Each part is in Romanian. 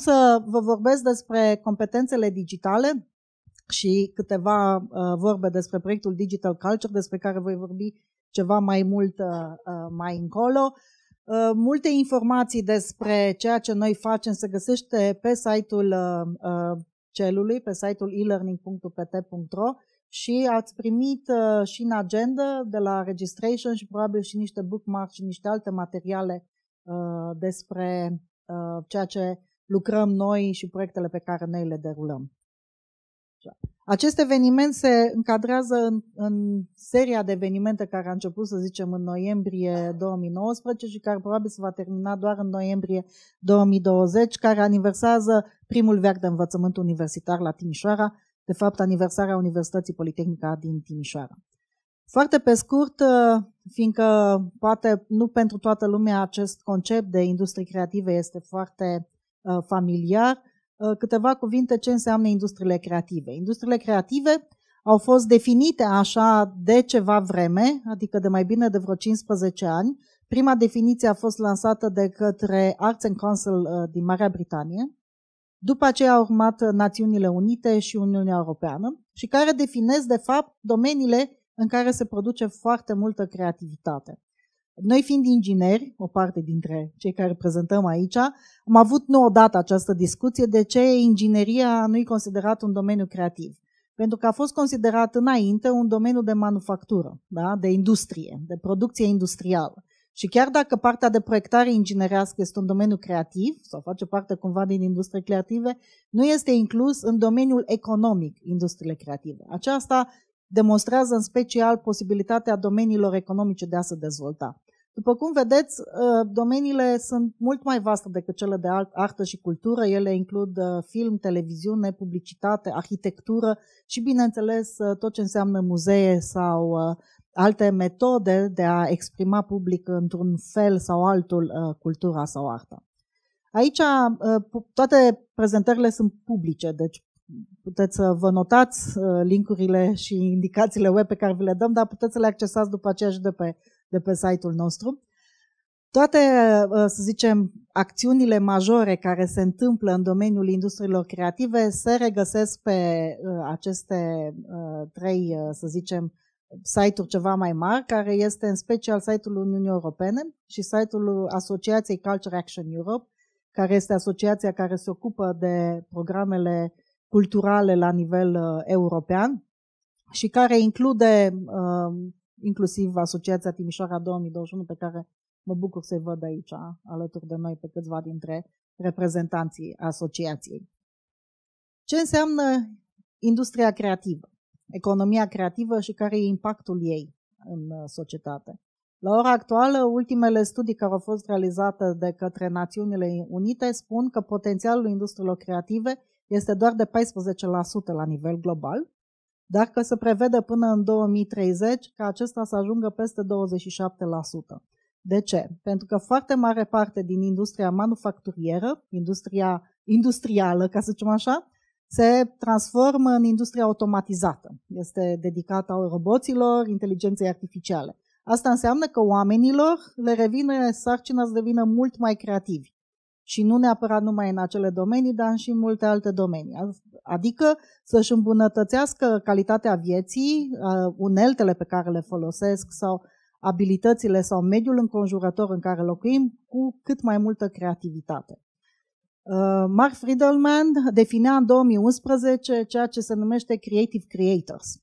să vă vorbesc despre competențele digitale și câteva uh, vorbe despre proiectul Digital Culture, despre care voi vorbi ceva mai mult uh, uh mai încolo. Uh, multe informații despre ceea ce noi facem se găsește pe site-ul uh, uh celului, pe site-ul elearning.pt.ro și ați primit uh, și în agenda de la registration și probabil și niște bookmarks și niște alte materiale uh, despre uh, ceea ce lucrăm noi și proiectele pe care noi le derulăm. Acest eveniment se încadrează în, în seria de evenimente care a început, să zicem, în noiembrie 2019 și care probabil se va termina doar în noiembrie 2020, care aniversează primul veac de învățământ universitar la Timișoara, de fapt aniversarea Universității Politehnica din Timișoara. Foarte pe scurt, fiindcă poate nu pentru toată lumea acest concept de industrie creative este foarte Uh, familiar, uh, câteva cuvinte ce înseamnă industriile creative. Industriile creative au fost definite așa de ceva vreme, adică de mai bine de vreo 15 ani. Prima definiție a fost lansată de către Arts and Council uh, din Marea Britanie. După aceea au urmat Națiunile Unite și Uniunea Europeană și care definez, de fapt, domeniile în care se produce foarte multă creativitate. Noi fiind ingineri, o parte dintre cei care prezentăm aici, am avut nu odată această discuție de ce ingineria nu e considerat un domeniu creativ. Pentru că a fost considerat înainte un domeniu de manufactură, da? de industrie, de producție industrială. Și chiar dacă partea de proiectare inginerească este un domeniu creativ sau face parte cumva din industrie creative, nu este inclus în domeniul economic industriile creative. Aceasta demonstrează în special posibilitatea domeniilor economice de a se dezvolta. După cum vedeți, uh, domeniile sunt mult mai vaste decât cele de artă și cultură. Ele includ uh, film, televiziune, publicitate, arhitectură și, bineînțeles, uh, tot ce înseamnă muzee sau alte metode de a exprima public într-un fel sau altul cultura sau arta. Aici toate prezentările sunt publice, deci puteți să vă notați linkurile și indicațiile web pe care vi le dăm, dar puteți să le accesați după aceea și de pe de pe site-ul nostru. Toate, uh, să zicem, acțiunile majore care se întâmplă în domeniul industriilor creative se regăsesc pe uh, aceste uh, trei, să zicem, site-uri ceva mai mari, care este în special site-ul Uniunii Europene și site-ul Asociației Culture Action Europe, care este asociația care se ocupă de programele culturale la nivel european și care include inclusiv Asociația Timișoara 2021 pe care mă bucur să-i văd aici alături de noi pe câțiva dintre reprezentanții asociației. Ce înseamnă industria creativă, economia creativă și care e impactul ei în uh, societate? La ora actuală, ultimele studii care au fost realizate de către Națiunile Unite spun că potențialul industriilor creative este doar de 14% la nivel global, dacă se prevede până în 2030 ca acesta să ajungă peste 27%. De ce? Pentru că foarte mare parte din industria manufacturieră, industria industrială, ca să zicem așa, se transformă în industria automatizată. Este dedicată roboților, inteligenței artificiale. Asta înseamnă că oamenilor le revine sarcina să devină mult mai creativi și nu neapărat numai în acele domenii, dar și în multe alte domenii. Adică să-și îmbunătățească calitatea vieții, uneltele pe care le folosesc sau abilitățile sau mediul înconjurător în care locuim cu cât mai multă creativitate. Mark Friedelman definea în 2011 ceea ce se numește Creative Creators.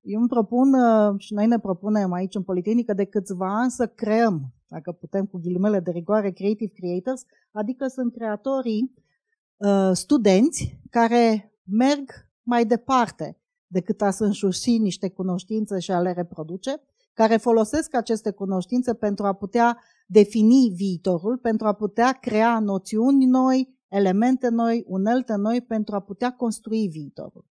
Eu îmi propun și noi ne propunem aici în Politehnică de câțiva ani să creăm dacă putem cu ghilimele de rigoare, creative creators, adică sunt creatorii uh, studenți care merg mai departe decât a să înșuși niște cunoștințe și a le reproduce, care folosesc aceste cunoștințe pentru a putea defini viitorul, pentru a putea crea noțiuni noi, elemente noi, unelte noi, pentru a putea construi viitorul.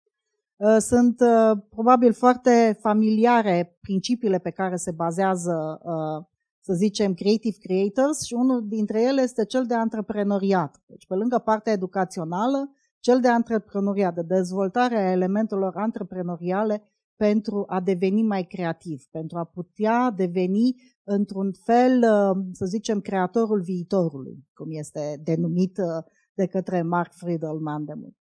Uh, sunt uh, probabil foarte familiare principiile pe care se bazează uh, să zicem, creative creators și unul dintre ele este cel de antreprenoriat. Deci, pe lângă partea educațională, cel de antreprenoriat, de dezvoltarea elementelor antreprenoriale pentru a deveni mai creativ, pentru a putea deveni într-un fel, să zicem, creatorul viitorului, cum este denumit de către Mark Friedelman de mult.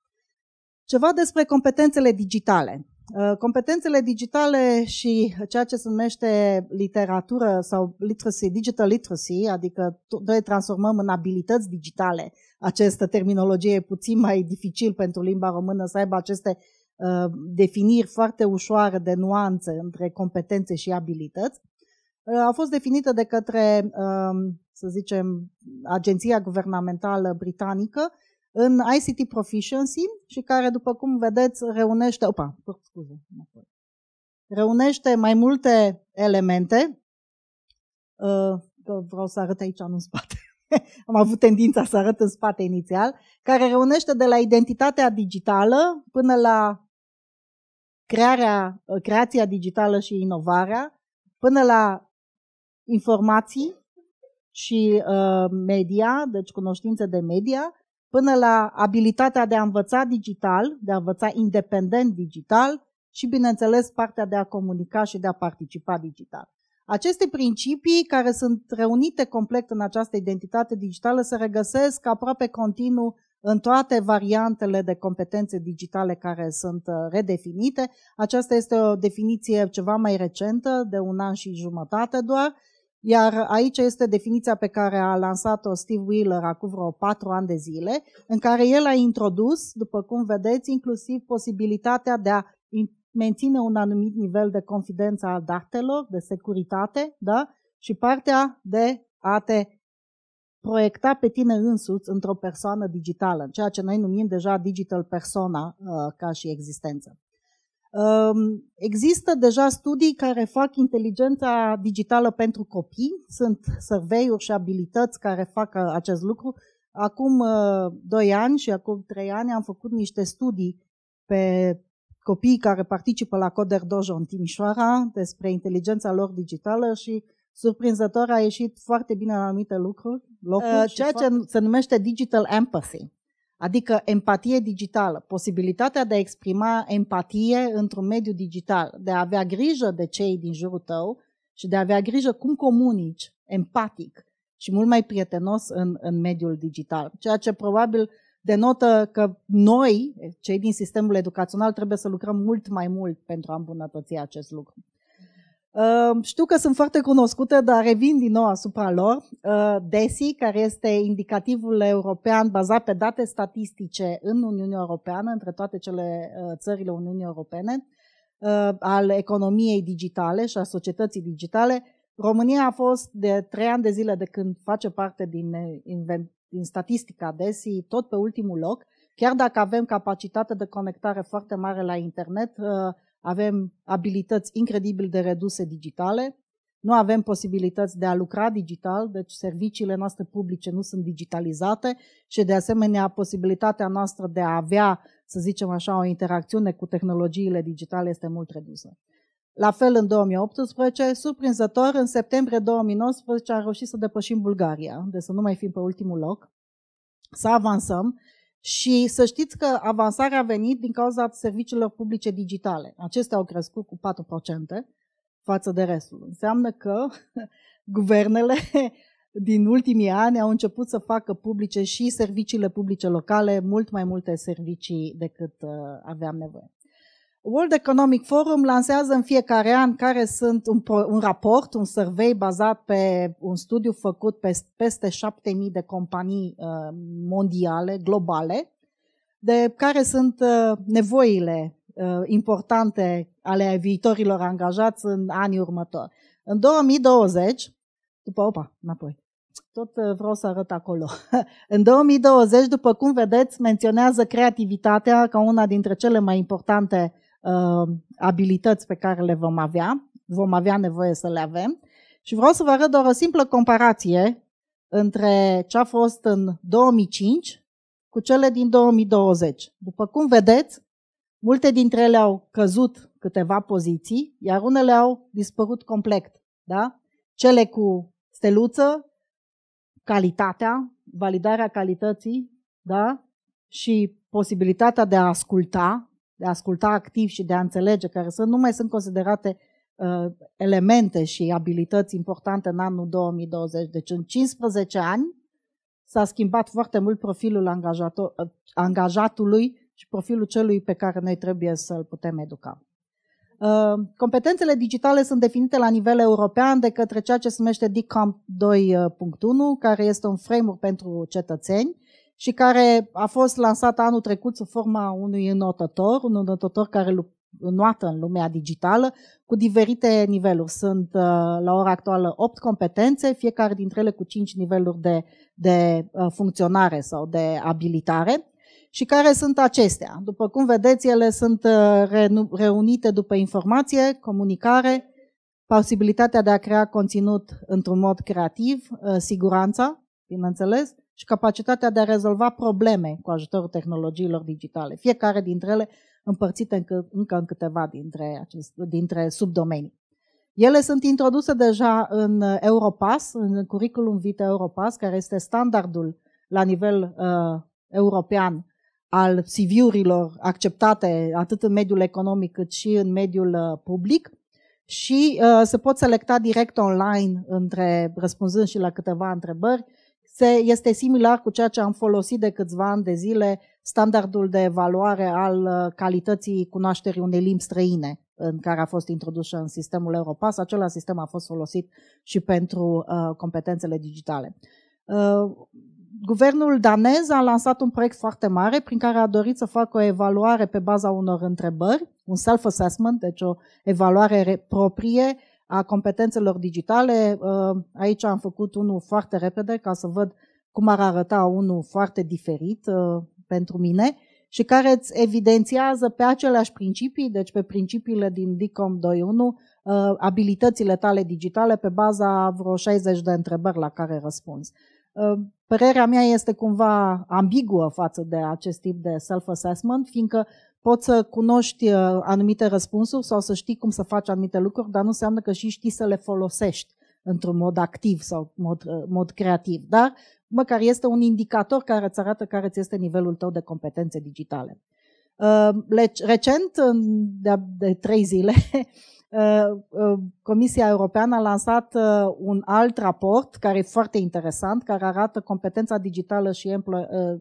Ceva despre competențele digitale. Uh, competențele digitale și ceea ce se numește literatură sau literacy, digital literacy, adică noi transformăm în abilități digitale. Această terminologie e puțin mai dificil pentru limba română să aibă aceste uh, definiri foarte ușoare de nuanțe între competențe și abilități. a uh, au fost definite de către, um, să zicem, Agenția Guvernamentală Britanică în ICT Proficiency și care, după cum vedeți, reunește, opa, scuze, reunește mai multe elemente. Uh, vreau să arăt aici, nu în spate. Am avut tendința să arăt în spate inițial, care reunește de la identitatea digitală până la crearea, uh, creația digitală și inovarea, până la informații și uh, media, deci cunoștințe de media, până la abilitatea de a învăța digital, de a învăța independent digital și, bineînțeles, partea de a comunica și de a participa digital. Aceste principii care sunt reunite complet în această identitate digitală se regăsesc aproape continuu în toate variantele de competențe digitale care sunt uh, redefinite. Aceasta este o definiție ceva mai recentă, de un an și jumătate doar, iar aici este definiția pe care a lansat-o Steve Wheeler acum vreo patru ani de zile, în care el a introdus, după cum vedeți, inclusiv posibilitatea de a menține un anumit nivel de confidență al datelor, de securitate, da? și partea de a te proiecta pe tine însuți într-o persoană digitală, ceea ce noi numim deja digital persona uh, ca și existență. Ehm, există deja studii care fac inteligența digitală pentru copii, sunt surveiuri și abilități care fac uh, acest lucru. Acum 2 uh, ani și acum 3 ani am făcut niște studii pe copiii care participă la Coder Dojo în Timișoara despre inteligența lor digitală și surprinzător a ieșit foarte bine la anumite lucruri, locuri, uh, ceea ce se numește digital empathy. Adică empatie digitală, posibilitatea de a exprima empatie într-un mediu digital, de a avea grijă de cei din jurul tău și de a avea grijă cum comunici empatic și mult mai prietenos în, în mediul digital. Ceea ce probabil denotă că noi, cei din sistemul educațional, trebuie să lucrăm mult mai mult pentru a îmbunătăți acest lucru. Ehm, știu că sunt foarte cunoscute, dar revin din nou asupra lor. Ehm, DESI, care este indicativul european bazat pe date statistice în Uniunea Europeană, între toate cele ehm, țările Uniunii Europene, al economiei digitale și a societății digitale. România a fost de trei ani de zile de când face parte din, din statistica DESI, tot pe ultimul loc. Chiar dacă avem capacitate de conectare foarte mare la internet, avem abilități incredibil de reduse digitale, nu avem posibilități de a lucra digital, deci serviciile noastre publice nu sunt digitalizate și de asemenea posibilitatea noastră de a avea, să zicem așa, o interacțiune cu tehnologiile digitale este mult redusă. La fel în 2018, surprinzător, în septembrie 2019 am reușit să depășim Bulgaria, de să nu mai fim pe ultimul loc, să avansăm și să știți că avansarea a venit din cauza serviciilor publice digitale. Acestea au crescut cu 4% față de restul. Înseamnă că guvernele din ultimii ani au început să facă publice și serviciile publice locale, mult mai multe servicii decât uh, aveam nevoie. World Economic Forum lansează în fiecare an care sunt un, un raport, un survey bazat pe un studiu făcut pe peste 7000 de companii uh, mondiale, globale, de care sunt uh, nevoile uh, importante ale viitorilor angajați în anii următori. În 2020, după opa, înapoi. Tot vreau să arăt acolo. În 2020, după cum vedeți, menționează creativitatea ca una dintre cele mai importante Uh, abilități pe care le vom avea, vom avea nevoie să le avem. Și vreau să vă arăt doar o simplă comparație între ce a fost în 2005 cu cele din 2020. După cum vedeți, multe dintre ele au căzut câteva poziții, iar unele au dispărut complet. Da? Cele cu steluță, calitatea, validarea calității da? și posibilitatea de a asculta, de a asculta activ și de a înțelege, care sunt, nu mai sunt considerate uh, elemente și abilități importante în anul 2020. Deci în 15 ani s-a schimbat foarte mult profilul angajator, uh, angajatului și profilul celui pe care noi trebuie să-l putem educa. Uh, competențele digitale sunt definite la nivel european de către ceea ce se numește DICOM 2.1, uh, care este un framework pentru cetățeni și care a fost lansată anul trecut sub forma unui înotător, un înotător care înoată în lumea digitală cu diferite niveluri. Sunt uh, la ora actuală 8 competențe, fiecare dintre ele cu 5 niveluri de, de uh, funcționare sau de abilitare. Și care sunt acestea? După cum vedeți, ele sunt uh, reunite după informație, comunicare, posibilitatea de a crea conținut într-un mod creativ, siguranța, bineînțeles, și capacitatea de a rezolva probleme cu ajutorul tehnologiilor digitale, fiecare dintre ele împărțite încă, încă în câteva dintre, acest, dintre subdomenii. Ele sunt introduse deja în Europass, în curriculum vitae Europass, care este standardul la nivel uh, european al CV-urilor acceptate atât în mediul economic cât și în mediul uh, public și uh, se pot selecta direct online între răspunzând și la câteva întrebări se, este similar cu ceea ce am folosit de câțiva ani de zile, standardul de evaluare al uh, calității cunoașterii unei limbi străine în care a fost introdusă în sistemul Europass. Acela sistem a fost folosit și pentru uh, competențele digitale. Uh, Guvernul danez a lansat un proiect foarte mare prin care a dorit să facă o evaluare pe baza unor întrebări, un self-assessment, deci o evaluare proprie a competențelor digitale. Ă, aici am făcut unul foarte repede ca să văd cum ar arăta unul foarte diferit ă, pentru mine și care îți evidențiază pe aceleași principii, deci pe principiile din DICOM 2.1, ă, abilitățile tale digitale pe baza vreo 60 de întrebări la care răspunzi. Părerea mea este cumva ambiguă față de acest tip de self-assessment, fiindcă poți să cunoști uh, anumite răspunsuri sau să știi cum să faci anumite lucruri, dar nu înseamnă că și știi să le folosești într-un mod activ sau mod, uh, mod creativ. Dar măcar este un indicator care îți arată care ți este nivelul tău de competențe digitale. Uh, recent, de trei zile, Comisia Europeană a lansat un alt raport care e foarte interesant, care arată competența digitală și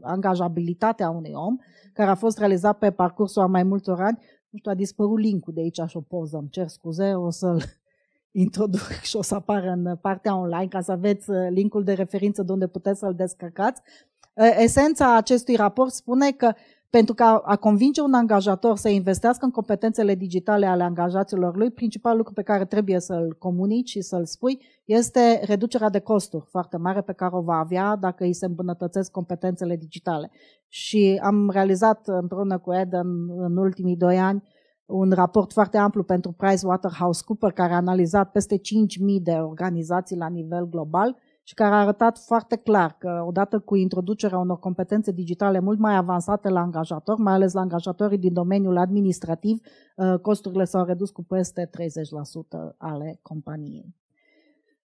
angajabilitatea unui om care a fost realizat pe parcursul a mai multor ani. Nu știu, a dispărut linkul de aici și o poză, îmi cer scuze, o să-l introduc și o să apară în partea online ca să aveți uh, linkul de referință de unde puteți să-l descărcați. Uh, esența acestui raport spune că pentru că a convinge un angajator să investească în competențele digitale ale angajaților lui, principalul lucru pe care trebuie să-l comunici și să-l spui este reducerea de costuri foarte mare pe care o va avea dacă îi se îmbunătățesc competențele digitale. Și am realizat împreună cu Ed în, în ultimii doi ani un raport foarte amplu pentru PricewaterhouseCoopers care a analizat peste 5.000 de organizații la nivel global și care a arătat foarte clar că odată cu introducerea unor competențe digitale mult mai avansate la angajator, mai ales la angajatorii din domeniul administrativ, uh, costurile s-au redus cu peste 30% ale companiei.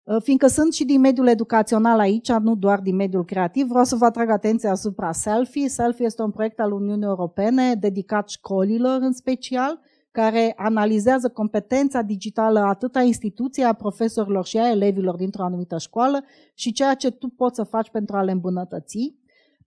Uh, fiindcă sunt și din mediul educațional aici, nu doar din mediul creativ, vreau să vă atrag atenția asupra Selfie. Selfie este un proiect al Uniunii Europene dedicat școlilor în special care analizează competența digitală atât a instituției, a profesorilor și a elevilor dintr-o anumită școală și ceea ce tu poți să faci pentru a le îmbunătăți.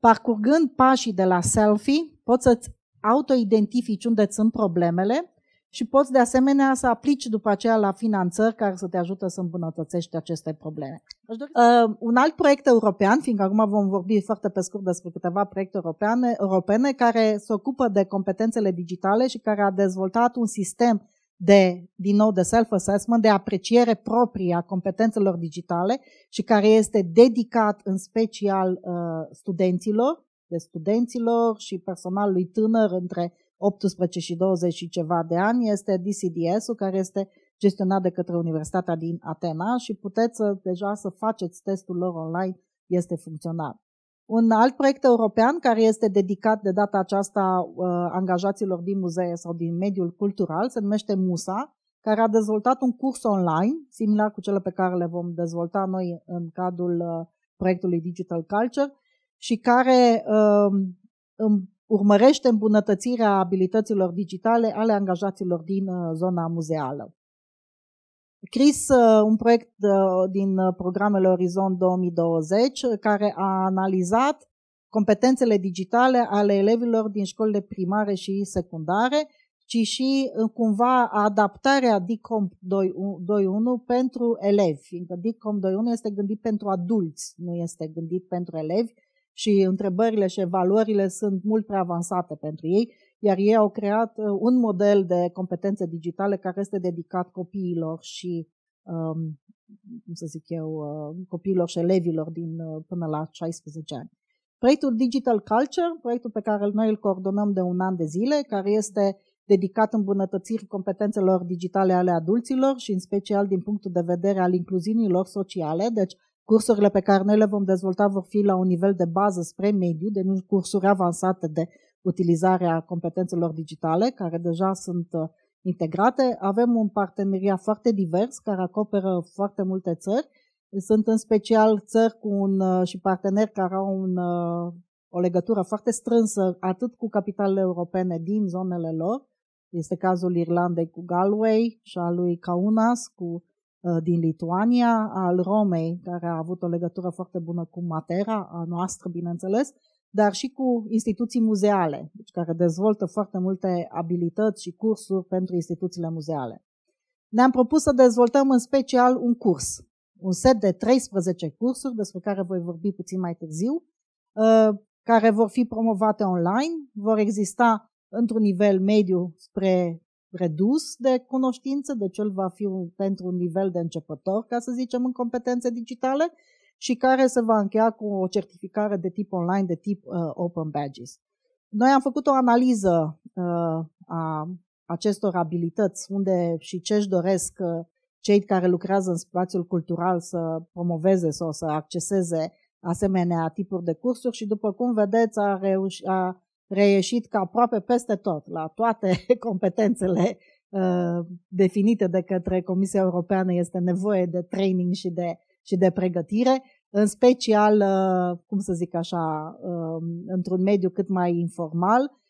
Parcurgând pașii de la selfie, poți să-ți autoidentifici unde sunt problemele și poți de asemenea să aplici după aceea la finanțări care să te ajută să îmbunătățești aceste probleme. Uh, un alt proiect european, fiindcă acum vom vorbi foarte pe scurt despre câteva proiecte europeane, europene care se ocupă de competențele digitale și care a dezvoltat un sistem de, din nou, de self-assessment, de apreciere proprie a competențelor digitale și care este dedicat în special uh, studenților, de studenților și personalului tânăr între 18 și 20 și ceva de ani este DCDS-ul care este gestionat de către Universitatea din Atena și puteți să, deja să faceți testul lor online, este funcțional. Un alt proiect european care este dedicat de data aceasta uh, angajaților din muzee sau din mediul cultural se numește MUSA, care a dezvoltat un curs online, similar cu cele pe care le vom dezvolta noi în cadrul uh, proiectului Digital Culture și care uh, urmărește îmbunătățirea abilităților digitale ale angajaților din uh, zona muzeală. CRIS, uh, un proiect uh, din programele Orizont 2020, care a analizat competențele digitale ale elevilor din școlile primare și secundare, ci și cumva adaptarea DICOM 2.1 pentru elevi. Fiindcă DICOM 2.1 este gândit pentru adulți, nu este gândit pentru elevi și întrebările și evaluările sunt mult prea avansate pentru ei, iar ei au creat uh, un model de competențe digitale care este dedicat copiilor și, um, cum să zic eu, uh, copiilor și elevilor din uh, până la 16 ani. Proiectul Digital Culture, proiectul pe care noi îl coordonăm de un an de zile, care este dedicat îmbunătățirii competențelor digitale ale adulților și în special din punctul de vedere al incluziunilor sociale, deci Cursurile pe care noi le vom dezvolta vor fi la un nivel de bază spre mediu, de nu cursuri avansate de utilizarea competențelor digitale, care deja sunt uh, integrate. Avem un parteneriat foarte divers, care acoperă foarte multe țări. Sunt în special țări cu un, uh, și parteneri care au un, uh, o legătură foarte strânsă atât cu capitalele europene din zonele lor, este cazul Irlandei cu Galway și a lui Kaunas cu Uh, din Lituania, al Romei, care a avut o legătură foarte bună cu Matera, a noastră, bineînțeles, dar și cu instituții muzeale, deci care dezvoltă foarte multe abilități și cursuri pentru instituțiile muzeale. Ne-am propus să dezvoltăm în special un curs, un set de 13 cursuri, despre care voi vorbi puțin mai târziu, uh, care vor fi promovate online, vor exista într-un nivel mediu spre redus de cunoștințe, deci el va fi un, pentru un nivel de începător, ca să zicem, în competențe digitale și care se va încheia cu o certificare de tip online, de tip uh, Open Badges. Noi am făcut o analiză uh, a acestor abilități, unde și ce își doresc uh, cei care lucrează în spațiul cultural să promoveze sau să acceseze asemenea tipuri de cursuri și după cum vedeți a, reuș- a reieșit ca aproape peste tot, la toate competențele uh, definite de către Comisia Europeană, este nevoie de training și de, și de pregătire, în special, uh, cum să zic așa, uh, într-un mediu cât mai informal.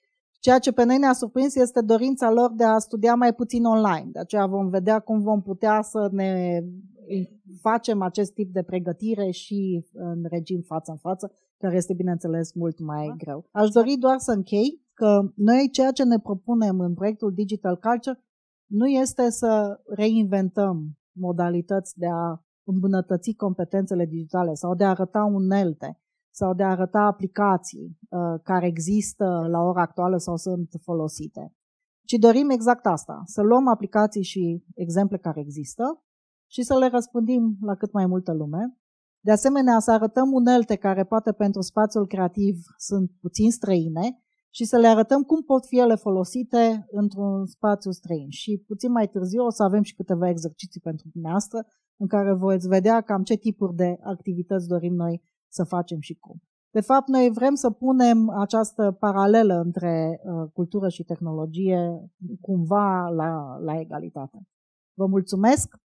Ceea ce pe noi ne-a surprins este dorința lor de a studia mai puțin online. De aceea vom vedea cum vom putea să ne facem acest tip de pregătire și uh, în regim față în față, care este, bineînțeles, mult mai da. greu. Aș dori doar să închei că noi ceea ce ne propunem în proiectul Digital Culture nu este să reinventăm modalități de a îmbunătăți competențele digitale sau de a arăta unelte sau de a arăta aplicații uh, care există la ora actuală sau sunt folosite. Ci dorim exact asta, să luăm aplicații și exemple care există și să le răspândim la cât mai multă lume, de asemenea, să arătăm unelte care poate pentru spațiul creativ sunt puțin străine și să le arătăm cum pot fi ele folosite într-un spațiu străin. Și puțin mai târziu o să avem și câteva exerciții pentru dumneavoastră în care voi vedea cam ce tipuri de activități dorim noi să facem și cum. De fapt, noi vrem să punem această paralelă între uh, cultură și tehnologie cumva la, la egalitate. Vă mulțumesc!